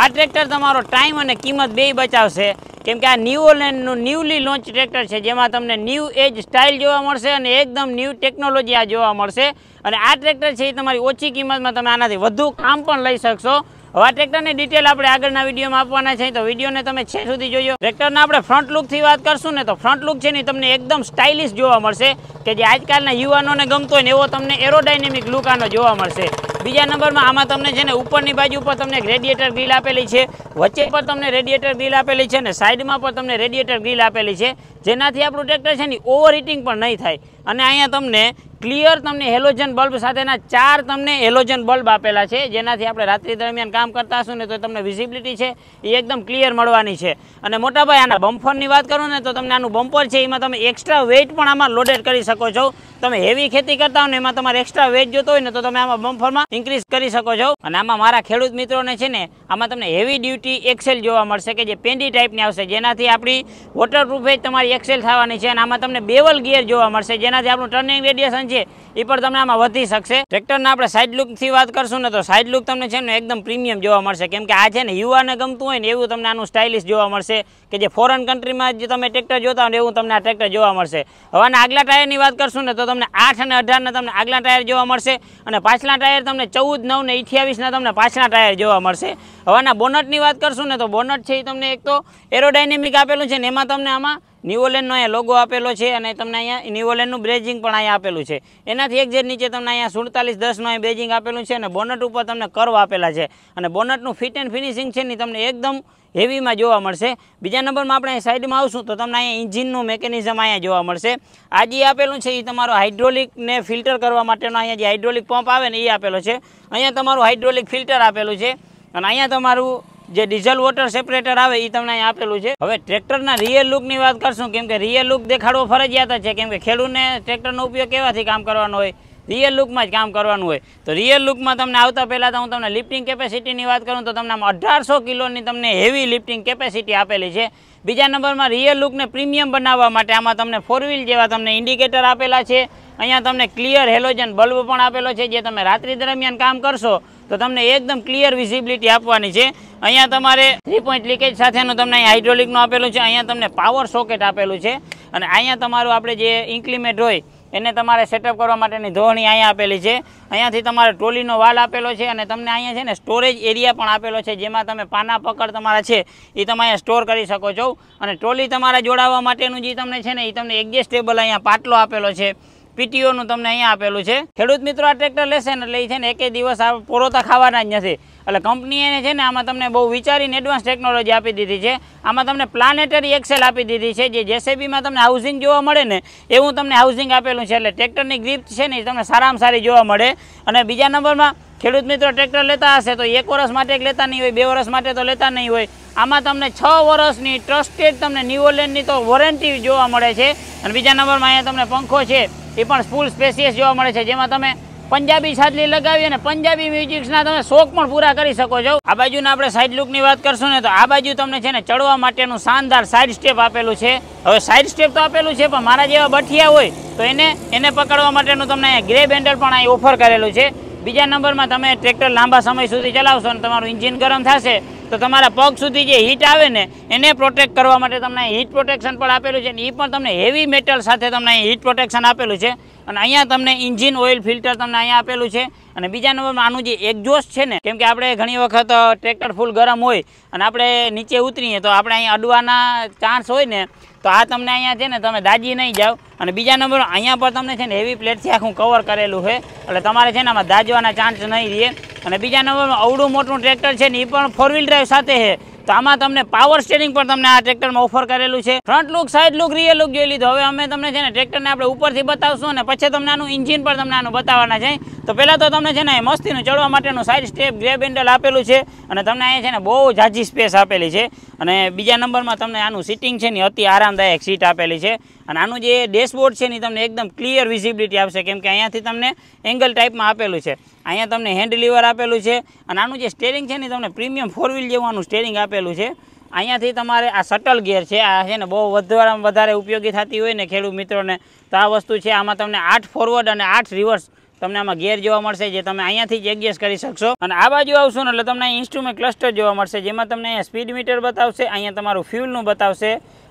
આ ટ્રેક્ટર તમારો ટાઈમ અને કિંમત બે બચાવશે કેમ કે આ ન્યૂઓલેન્ડનું ન્યૂલી લોન્ચ ટ્રેક્ટર છે જેમાં તમને ન્યૂ એજ સ્ટાઇલ જોવા મળશે અને એકદમ ન્યૂ ટેકનોલોજી આ જોવા મળશે અને આ ટ્રેક્ટર છે એ તમારી ઓછી કિંમતમાં તમે આનાથી વધુ કામ પણ લઈ શકશો હવે આ ટ્રેક્ટરની ડિટેલ આપણે આગળના વિડીયોમાં આપવાના છે તો વિડીયોને તમે છે સુધી જોયો ટ્રેક્ટરના આપણે ફ્રન્ટ લુકથી વાત કરશું ને તો ફ્રન્ટ લુક છે ને તમને એકદમ સ્ટાઇલિશ જોવા મળશે કે જે આજકાલના યુવાનોને ગમતો હોય ને એવો તમને એરોડાયનેમિક લુક આનો જોવા મળશે બીજા નંબરમાં આમાં તમને છે ને ઉપરની બાજુ ઉપર તમને રેડિયેટર ગ્રીલ આપેલી છે વચ્ચે પર તમને રેડિયેટર ગ્રીલ આપેલી છે અને સાઈડમાં પણ તમને રેડિયેટર ગ્રીલ આપેલી છે જેનાથી આપણું ટ્રેક્ટર છે ને ઓવર હીટિંગ પણ નહીં થાય અને અહીંયા તમને ક્લિયર તમને હેલોજન બલ્બ સાથેના ચાર તમને હેલોજન બલ્બ આપેલા છે જેનાથી આપણે રાત્રિ દરમિયાન કામ કરતા હશું ને તો તમને વિઝિબિલિટી છે એ એકદમ ક્લિયર મળવાની છે અને મોટાભાઈ આના બમ્ફરની વાત કરું ને તો તમને આનું બમ્પર છે એમાં તમે એક્સ્ટ્રા વેઇટ પણ આમાં લોડેડ કરી શકો છો તમે હેવી ખેતી કરતા હોય ને એમાં તમારે એક્સ્ટ્રા વેટ જોતો હોય ને તો તમે આમાં બમ્ફરમાં ઇન્ક્રીઝ કરી શકો છો અને આમાં મારા ખેડૂત મિત્રોને છે ને આમાં તમને હેવી ડ્યુટી એક્સેલ જોવા મળશે કે જે પેન્ડી ટાઈપની આવશે જેનાથી આપણી વોટરપ્રૂફ વોટરપ્રૂફેજ તમારી એક્સેલ થવાની છે અને આમાં તમને બેવલ ગિયર જોવા મળશે જેના એના આપણું ટર્નિંગ રેડિયેશન છે એ પણ તમને આમાં વધી શકશે ટ્રેક્ટરના આપણે સાઇડ લુકથી વાત કરશું ને તો સાઇડ લુક તમને છે ને એકદમ પ્રીમિયમ જોવા મળશે કેમ કે આ છે ને યુવાને ગમતું હોય ને એવું તમને આનું સ્ટાઇલિશ જોવા મળશે કે જે ફોરેન કન્ટ્રીમાં જે તમે ટ્રેક્ટર જોતા હોય ને એવું તમને આ ટ્રેક્ટર જોવા મળશે હવે આના આગલા ટાયરની વાત કરશું ને તો તમને આઠ અને અઢારના તમને આગલા ટાયર જોવા મળશે અને પાછલા ટાયર તમને ચૌદ નવ ને અઠ્યાવીસના તમને પાછલા ટાયર જોવા મળશે હવે આના બોનટની વાત કરશું ને તો બોનટ છે એ તમને એક તો એરોડાયનેમિક આપેલું છે ને એમાં તમને આમાં ન્યુઓલેન્ડનો અહીંયા લોગો આપેલો છે અને તમને અહીંયા ન્યુઓલેન્ડનું બ્રેજિંગ પણ અહીંયા આપેલું છે એનાથી એક જે નીચે તમને અહીંયા સુડતાલીસ દસનું અહીં બ્રેજિંગ આપેલું છે અને બોનટ ઉપર તમને કર્વ આપેલા છે અને બોનટનું ફિટ એન્ડ ફિનિશિંગ છે ને તમને એકદમ હેવીમાં જોવા મળશે બીજા નંબરમાં આપણે સાઈડમાં આવશું તો તમને અહીંયા ઇન્જિનનું મેકેનિઝમ અહીંયા જોવા મળશે આ જે આપેલું છે એ તમારો હાઇડ્રોલિકને ફિલ્ટર કરવા માટેનો અહીંયા જે હાઇડ્રોલિક પંપ આવે ને એ આપેલો છે અહીંયા તમારું હાઇડ્રોલિક ફિલ્ટર આપેલું છે અને અહીંયા તમારું જે ડીઝલ વોટર સેપરેટર આવે એ તમને અહીંયા આપેલું છે હવે ટ્રેક્ટરના રિયલ લુકની વાત કરશું કેમ કે રિયલ લુક દેખાડવો ફરજિયાત છે કેમ કે ખેડૂતને ટ્રેક્ટરનો ઉપયોગ કેવાથી કામ કરવાનો હોય રિયલ લુકમાં જ કામ કરવાનું હોય તો રિયલ લુકમાં તમને આવતા પહેલાં તો હું તમને લિફ્ટિંગ કેપેસિટીની વાત કરું તો તમને અઢારસો કિલોની તમને હેવી લિફ્ટિંગ કેપેસિટી આપેલી છે બીજા નંબરમાં રિયલ લુકને પ્રીમિયમ બનાવવા માટે આમાં તમને ફોર વ્હીલ જેવા તમને ઇન્ડિકેટર આપેલા છે અહીંયા તમને ક્લિયર હેલોજન બલ્બ પણ આપેલો છે જે તમે રાત્રિ દરમિયાન કામ કરશો તો તમને એકદમ ક્લિયર વિઝિબિલિટી આપવાની છે અહીંયા તમારે થ્રી પોઈન્ટ લીકેજ સાથેનું તમને અહીંયા હાઇડ્રોલિકનું આપેલું છે અહીંયા તમને પાવર સોકેટ આપેલું છે અને અહીંયા તમારું આપણે જે ઇન્ક્લિમેટ હોય એને તમારે સેટઅપ કરવા માટેની ધોરણી અહીંયા આપેલી છે અહીંયાથી તમારે ટ્રોલીનો વાલ આપેલો છે અને તમને અહીંયા છે ને સ્ટોરેજ એરિયા પણ આપેલો છે જેમાં તમે પાના પકડ તમારા છે એ તમે અહીંયા સ્ટોર કરી શકો છો અને ટ્રોલી તમારા જોડાવવા માટેનું જે તમને છે ને એ તમને એડજસ્ટેબલ અહીંયા પાટલો આપેલો છે પીટીઓનું તમને અહીંયા આપેલું છે ખેડૂત મિત્રો આ ટ્રેક્ટર લેશે ને એટલે છે ને એકે દિવસ આ પોરોતા ખાવાના જ નથી એટલે કંપનીએ છે ને આમાં તમને બહુ વિચારીને એડવાન્સ ટેકનોલોજી આપી દીધી છે આમાં તમને પ્લાનેટરી એક્સેલ આપી દીધી છે જે જેસીબીમાં તમને હાઉસિંગ જોવા મળે ને એવું તમને હાઉસિંગ આપેલું છે એટલે ટ્રેક્ટરની ગ્રીપ છે ને એ તમને સારામાં સારી જોવા મળે અને બીજા નંબરમાં ખેડૂત મિત્રો ટ્રેક્ટર લેતા હશે તો એક વર્ષ માટે લેતા નહીં હોય બે વર્ષ માટે તો લેતા નહીં હોય આમાં તમને છ વર્ષની ટ્રસ્ટેડ તમને ન્યુઓલેન્ડની તો વોરંટી જોવા મળે છે અને બીજા નંબરમાં અહીંયા તમને પંખો છે એ પણ ફૂલ સ્પેસિયસ જોવા મળે છે જેમાં તમે પંજાબી છાજલી લગાવી અને પંજાબી મ્યુઝિક્સના તમે શોખ પણ પૂરા કરી શકો છો આ બાજુના આપણે સાઇડ લુકની વાત કરશું ને તો આ બાજુ તમને છે ને ચડવા માટેનું શાનદાર સાઇડ સ્ટેપ આપેલું છે હવે સાઇડ સ્ટેપ તો આપેલું છે પણ મારા જેવા બઠિયા હોય તો એને એને પકડવા માટેનું તમને ગ્રે બેન્ડર પણ અહીં ઓફર કરેલું છે બીજા નંબરમાં તમે ટ્રેક્ટર લાંબા સમય સુધી ચલાવશો અને તમારું ઇન્જિન ગરમ થશે તો તમારા પગ સુધી જે હીટ આવે ને એને પ્રોટેક્ટ કરવા માટે તમને હીટ પ્રોટેક્શન પણ આપેલું છે અને એ પણ તમને હેવી મેટલ સાથે તમને અહીં હીટ પ્રોટેક્શન આપેલું છે અને અહીંયા તમને ઇન્જિન ઓઇલ ફિલ્ટર તમને અહીંયા આપેલું છે અને બીજા નંબરમાં આનું જે એક્ઝોસ્ટ છે ને કેમ કે આપણે ઘણી વખત ટ્રેક્ટર ફૂલ ગરમ હોય અને આપણે નીચે ઉતરીએ તો આપણે અહીંયા અડવાના ચાન્સ હોય ને તો આ તમને અહીંયા છે ને તમે દાજી નહીં જાઓ અને બીજા નંબર અહીંયા પર તમને છે ને હેવી પ્લેટથી આખું કવર કરેલું છે એટલે તમારે છે ને આમાં દાજવાના ચાન્સ નહીં રહે અને બીજા નંબર અવડું મોટું ટ્રેક્ટર છે ને એ પણ ફોર વ્હીલ ડ્રાઈવ સાથે છે તો આમાં તમને પાવર સ્ટેરિંગ પણ તમને આ ટ્રેક્ટરમાં ઓફર કરેલું છે front look side look rear look જોઈ લીધું હવે અમે તમને છે ને ટ્રેક્ટરને આપણે ઉપરથી બતાવશું અને પછી તમને આનું ઇન્જિન પણ તમને આનું બતાવવાના છે તો પહેલાં તો તમને છે ને મસ્તીનું ચડવા માટેનું સાઈડ સ્ટેપ ગ્રેબ હેન્ડલ આપેલું છે અને તમને અહીંયા છે ને બહુ જાજી સ્પેસ આપેલી છે અને બીજા નંબરમાં તમને આનું સીટિંગ છે ને અતિ આરામદાયક સીટ આપેલી છે અને આનું જે ડેશબોર્ડ છે ને તમને એકદમ ક્લિયર વિઝિબિલિટી આપશે કેમ કે અહીંયાથી તમને એંગલ ટાઈપમાં આપેલું છે અહીંયા તમને હેન્ડ લીવર આપેલું છે અને આનું જે સ્ટેરિંગ છે ને તમને પ્રીમિયમ ફોર વ્હીલ જેવું આનું સ્ટેરિંગ આપેલું છે અહીંયાથી તમારે આ સટલ ગેર છે આ છે ને બહુ વધારે વધારે ઉપયોગી થતી હોય ને ખેડૂત મિત્રોને તો આ વસ્તુ છે આમાં તમને આઠ ફોરવર્ડ અને આઠ રિવર્સ તમને આમાં ગેર જોવા મળશે જે તમે અહીંયાથી જ એડજસ્ટ કરી શકશો અને આ બાજુ આવશો ને એટલે તમને ઇન્સ્ટ્રુમેન્ટ ક્લસ્ટર જોવા મળશે જેમાં તમને અહીંયા સ્પીડ મીટર બતાવશે અહીંયા તમારું ફ્યુલનું બતાવશે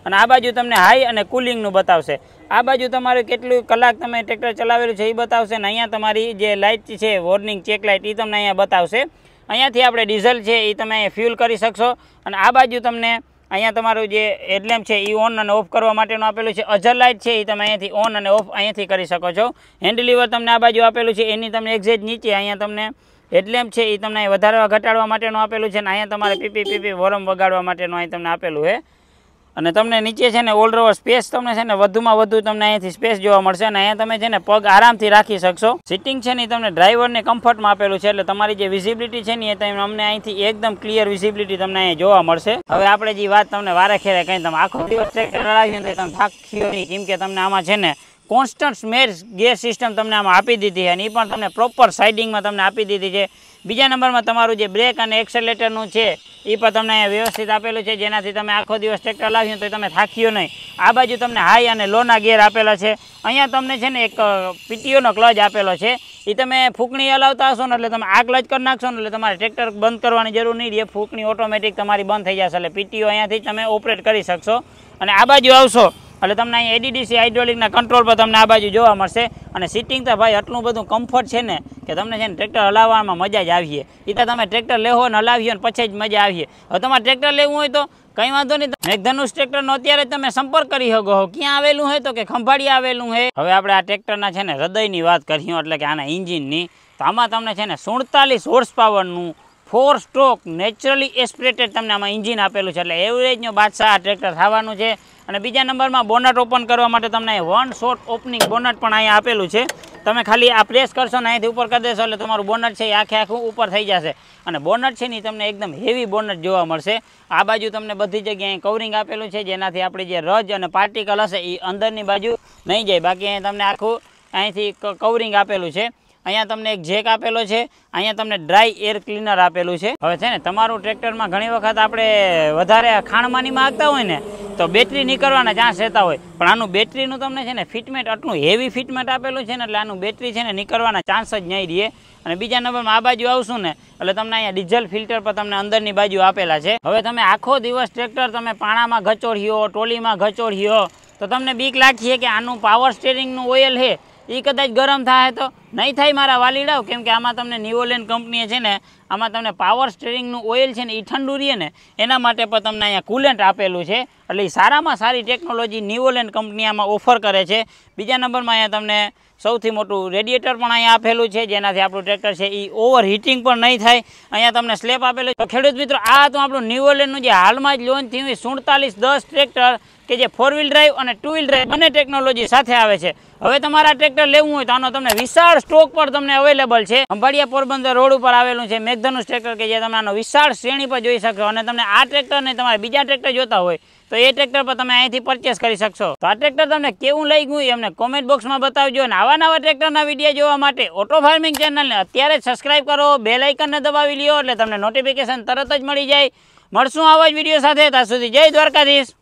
અને આ બાજુ તમને હાઈ અને કુલિંગનું બતાવશે આ બાજુ તમારે કેટલું કલાક તમે ટ્રેક્ટર ચલાવેલું છે એ બતાવશે અને અહીંયા તમારી જે લાઇટ છે વોર્નિંગ ચેક લાઇટ એ તમને અહીંયા બતાવશે અહીંયાથી આપણે ડીઝલ છે એ તમે અહીંયા ફ્યુલ કરી શકશો અને આ બાજુ તમને અહીંયા તમારું જે એડલેમ છે એ ઓન અને ઓફ કરવા માટેનું આપેલું છે અજર લાઇટ છે એ તમે અહીંયાથી ઓન અને ઓફ અહીંયાથી કરી શકો છો હેન્ડલીવર તમને આ બાજુ આપેલું છે એની તમને એક્ઝેટ નીચે અહીંયા તમને હેડલેમ્પ છે એ તમને વધારવા ઘટાડવા માટેનું આપેલું છે અને અહીંયા તમારે પીપી પીપી વોરમ વગાડવા માટેનું અહીં તમને આપેલું છે અને તમને નીચે છે ને ઓલરોવર સ્પેસ તમને છે ને વધુમાં વધુ તમને અહીંયાથી સ્પેસ જોવા મળશે અને અહીંયા તમે છે ને પગ આરામથી રાખી શકશો સિટિંગ છે ને તમને ડ્રાઈવરને કમ્ફર્ટમાં આપેલું છે એટલે તમારી જે વિઝિબિલિટી છે ને એ અમને અહીંથી એકદમ ક્લિયર વિઝિબિલિટી તમને અહીંયા જોવા મળશે હવે આપણે જે વાત તમને વારે ખેરે કંઈ તમે આખો દિવસ ટ્રેક્ટર તમે થાક્યો નહીં કેમ કે તમને આમાં છે ને કોન્સ્ટન્ટ સ્મેર ગેસ સિસ્ટમ તમને આમાં આપી દીધી અને એ પણ તમને પ્રોપર સાઇડિંગમાં તમને આપી દીધી છે બીજા નંબરમાં તમારું જે બ્રેક અને એક્સેલેટરનું છે એ પણ તમને વ્યવસ્થિત આપેલું છે જેનાથી તમે આખો દિવસ ટ્રેક્ટર લાવ્યું તો તમે થાક્યો નહીં આ બાજુ તમને હાઈ અને લોના ગિયર આપેલા છે અહીંયા તમને છે ને એક પીટીઓનો ક્લચ આપેલો છે એ તમે ફૂંકણી હલાવતા હશો ને એટલે તમે આ ક્લચ કરી નાખશો ને એટલે તમારે ટ્રેક્ટર બંધ કરવાની જરૂર નહીં રહે ફૂંકણી ઓટોમેટિક તમારી બંધ થઈ જશે એટલે પીટીઓ અહીંયાથી તમે ઓપરેટ કરી શકશો અને આ બાજુ આવશો એટલે તમને અહીં એડીડીસી હાઇડ્રોલિકના કંટ્રોલ પર તમને આ બાજુ જોવા મળશે અને સિટિંગ તો ભાઈ આટલું બધું કમ્ફર્ટ છે ને કે તમને છે ને ટ્રેક્ટર હલાવવામાં મજા જ આવીએ એ તો તમે ટ્રેક્ટર લેવો ને હલાવીએ ને પછી જ મજા આવીએ હવે તમારે ટ્રેક્ટર લેવું હોય તો કંઈ વાંધો નહીં મેઘધનુષ ટ્રેક્ટરનો અત્યારે તમે સંપર્ક કરી શકો હો ક્યાં આવેલું હોય તો કે ખંભાળી આવેલું હે હવે આપણે આ ટ્રેક્ટરના છે ને હૃદયની વાત કરીએ એટલે કે આના ઇન્જિનની તો આમાં તમને છે ને સુડતાલીસ હોર્સ પાવરનું ફોર સ્ટ્રોક નેચરલી એસ્પિરેટેડ તમને આમાં ઇન્જિન આપેલું છે એટલે એવરેજનો બાદશાહ આ ટ્રેક્ટર થવાનું છે અને બીજા નંબરમાં બોનટ ઓપન કરવા માટે તમને વન શોટ ઓપનિંગ બોનટ પણ અહીંયા આપેલું છે તમે ખાલી આ પ્રેસ કરશો ને અહીંથી ઉપર કરી દેશો એટલે તમારું બોનટ છે એ આખે આખું ઉપર થઈ જશે અને બોનટ છે ને તમને એકદમ હેવી બોનટ જોવા મળશે આ બાજુ તમને બધી જગ્યાએ કવરિંગ આપેલું છે જેનાથી આપણી જે રજ અને પાર્ટિકલ હશે એ અંદરની બાજુ નહીં જાય બાકી અહીં તમને આખું અહીંથી કવરિંગ આપેલું છે અહીંયા તમને એક જેક આપેલો છે અહીંયા તમને ડ્રાય એર ક્લીનર આપેલું છે હવે છે ને તમારું ટ્રેક્ટરમાં ઘણી વખત આપણે વધારે ખાણમાની માગતા હોય ને તો બેટરી નીકળવાના ચાન્સ રહેતા હોય પણ આનું બેટરીનું તમને છે ને ફિટમેન્ટ આટલું હેવી ફિટમેન્ટ આપેલું છે ને એટલે આનું બેટરી છે ને નીકળવાના ચાન્સ જ નહીં રહે અને બીજા નંબરમાં આ બાજુ આવશું ને એટલે તમને અહીંયા ડીઝલ ફિલ્ટર પર તમને અંદરની બાજુ આપેલા છે હવે તમે આખો દિવસ ટ્રેક્ટર તમે પાણામાં ગચોડ્યો ટોલીમાં ગચોડ્યો તો તમને બીક લાગશે કે આનું પાવર સ્ટેરિંગનું ઓઇલ છે એ કદાચ ગરમ થાય તો નહીં થાય મારા વાલીડાઓ કેમ કે આમાં તમને નિઓલેન કંપનીએ છે ને આમાં તમને પાવર સ્ટેરિંગનું ઓઇલ છે ને એ ઠંડુ રહે ને એના માટે પણ તમને અહીંયા કુલેન્ટ આપેલું છે એટલે એ સારામાં સારી ટેકનોલોજી નિઓલેન કંપની આમાં ઓફર કરે છે બીજા નંબરમાં અહીંયા તમને સૌથી મોટું રેડિએટર પણ અહીંયા આપેલું છે જેનાથી આપણું ટ્રેક્ટર છે એ ઓવર હીટિંગ પણ નહીં થાય અહીંયા તમને સ્લેપ આપેલું છે ખેડૂત મિત્રો આ હતું આપણું નિઓલેનનું જે હાલમાં જ લોન થયું એ સુડતાલીસ દસ ટ્રેક્ટર કે જે ફોર વ્હીલ ડ્રાઈવ અને ટુ વ્હીલ ડ્રાઈવ બંને ટેકનોલોજી સાથે આવે છે હવે તમારા ટ્રેક્ટર લેવું હોય તો આનો તમને વિશાળ અત્યારે સ્ટોક પર તમને અવેલેબલ છે અંબાડિયા પોરબંદર રોડ ઉપર આવેલું છે મેઘધનુષ ટ્રેક્ટર કે જે તમે આનો વિશાળ શ્રેણી પર જોઈ શકશો અને તમને આ ટ્રેક્ટરને તમારે બીજા ટ્રેક્ટર જોતા હોય તો એ ટ્રેક્ટર પર તમે અહીંથી પરચેસ કરી શકશો તો આ ટ્રેક્ટર તમને કેવું લઈ ગયું એમને કોમેન્ટ બોક્સમાં બતાવજો અને આવા નવા ટ્રેક્ટરના વિડીયો જોવા માટે ઓટો ફાર્મિંગ ચેનલને અત્યારે જ સબસ્ક્રાઇબ કરો બે લાઇકનને દબાવી લ્યો એટલે તમને નોટિફિકેશન તરત જ મળી જાય મળશું આવા જ વિડીયો સાથે ત્યાં સુધી જય દ્વારકાધીશ